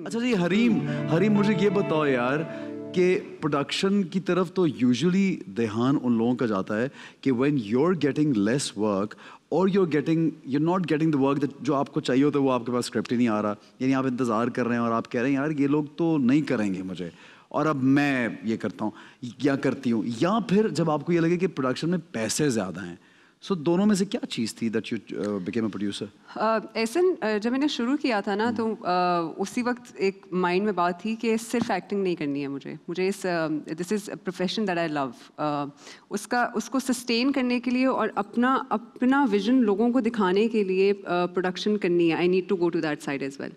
हम्म। अच्छा जी हरीम हरीम मुझे ये बताओ यार कि प्रोडक्शन की तरफ तो यूजुअली ध्यान उन लोगों का जाता है कि when you are getting less work और you are getting you not getting the work जो आपको चाहिए होता है वो आपके पास स्क्रिप्ट ही नहीं आ रहा यानी आप इंतज़ार कर रहे हैं और आप कह रहे हैं यार ये लोग तो नहीं करेंगे मुझे और अब मैं ये करता हूँ या करती हूँ या फिर जब आपको ये लगे कि प्रोडक्शन में पैसे ज़्यादा हैं सो so, दोनों में से क्या चीज़ थी that you became a producer ऐसा जब मैंने शुरू किया था ना तो hmm. uh, उसी वक्त एक माइंड में बात थी कि सिर्फ एक्टिंग नहीं करनी है मुझे मुझे इस this is profession that I love उसका उसको सस्टेन करने के लिए और अपना अपना विजन लोगों को दिखाने के लिए प्रोडक्शन uh, करनी है I need to go to that side as well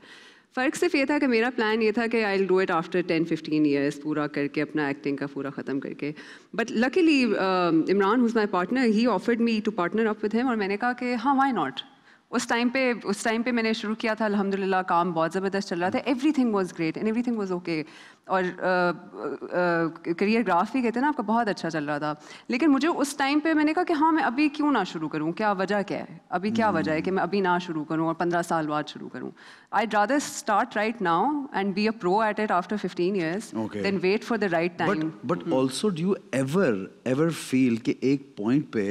फ़र्क सिर्फ ये था कि मेरा प्लान ये था कि I do it after ten fifteen years पूरा करके अपना एक्टिंग का पूरा ख़त्म करके but luckily Imran who's my partner he offered me to partner up with him और मैंने कहा कि हाँ वाई नॉट उस टाइम पे उस टाइम पे मैंने शुरू किया था अल्हम्दुलिल्लाह काम बहुत ज़बरदस्त चल रहा था everything was great and everything was okay और करियर ग्राफ भी कहते ना आपका बहुत अच्छा चल रहा था लेकिन मुझे उस टाइम पे मैंने कहा कि हाँ मैं अभी क्यों ना शुरू करूँ क्या वजह क्या है अभी क्या हम्म। वजह है कि मैं अभी ना शुरू करूँ और पंद्रह साल बाद शुरू करूँ I rather start right now and be a pro at it after fifteen years than wait for the right time but also do ever ever feel कि एक पॉइंट पे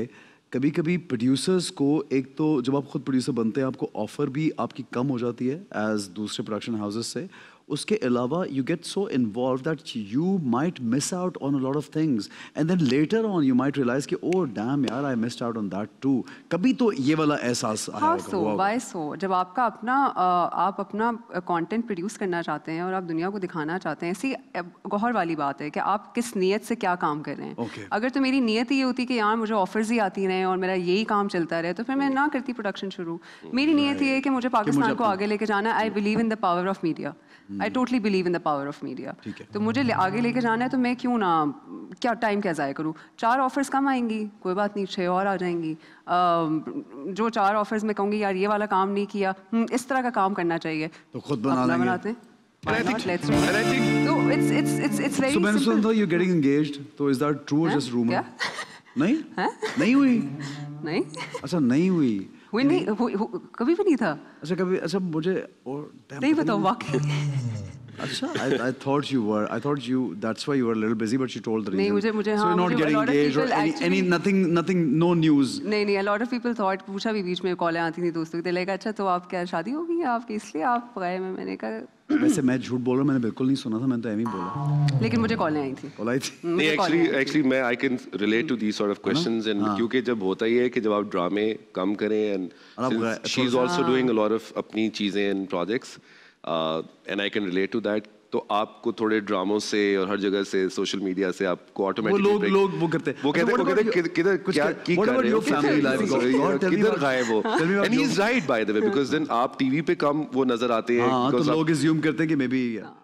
कभी कभी प्रोड्यूसर्स को एक तो जब आप खुद प्रोड्यूसर बनते हैं आपको ऑफ़र भी आपकी कम हो जाती है एज दूसरे प्रोडक्शन हाउसेस से उसके अलावा you get so involve that you might miss out on a lot of things and then later on you might realise कि ओ oh, डैम यार I missed out on that too कभी तो ये वाला एहसास आया सो बाय सो जब आपका अपना आप अपना कंटेंट प्रोड्यूस करना चाहते हैं और आप दुनिया को दिखाना चाहते हैं इसी गौहर वाली बात है कि आप किस नीयत से क्या काम कर रहे हैं okay. अगर तो मेरी नीयत ही ये होती कि यार मुझे ऑफर्स ही आती रहे और मेरा यही काम चलता रहे तो फिर मैं ना करती प्रोडक्शन शुरू मेरी नीयत ये है कि मुझे पाकिस्तान को आगे लेके जाना I believe in the power of media I totally believe in the power of media तो मुझे ले, आगे लेके जाना है तो मैं क्यों ना क्या टाइम क्या ज़ाया करूँ चार ऑफर्स कम आएंगी कोई बात नहीं छः और आ जाएंगी आ, जो चार ऑफर्स में कहूँगी यार ये वाला काम नहीं किया हम्म, इस तरह का काम करना चाहिए तो खुद बना बनाते हैं नहीं हुई नहीं अच्छा नहीं हुई हुई नहीं हुई, हुई, कभी भी नहीं था अच्छा कभी अच्छा मुझे और नहीं बताओ वाकई अच्छा I, I thought you were I thought you that's why you were a little busy but told the reason. नहीं मुझे मुझे so हाँ, you're not मुझे getting engaged or any, any nothing nothing no news. नहीं नहीं a lot of people thought पूछा भी बीच में आती थी दोस्तों की अच्छा तो आप क्या शादी इसलिए आप गए मैं मैंने कहा वैसे मैं झूठ बोल रहा मैंने बिल्कुल नहीं सुना था मैंने तो एम ही बोला लेकिन मुझे आई थी कॉल आई थी नहीं एक्चुअली एक्चुअली मैं I can relate to these sort of questions and क्योंकि जब होता ही है कि जब आप ड्रामे कम करें and she is also doing a lot of अपनी चीजें and projects and I can relate to that तो आपको थोड़े ड्रामों से और हर जगह से सोशल मीडिया से आपको ऑटोमेटिकली लोग लोग वो करते वो कहते अच्छा, वो कहते किधर क्या की कर रहे हो फैमिली लाइफ किधर गायब हो and he is right by the way because then आप टीवी पे कम वो नजर आते हैं हाँ, तो लोग अज्यूम करते हैं कि मे बी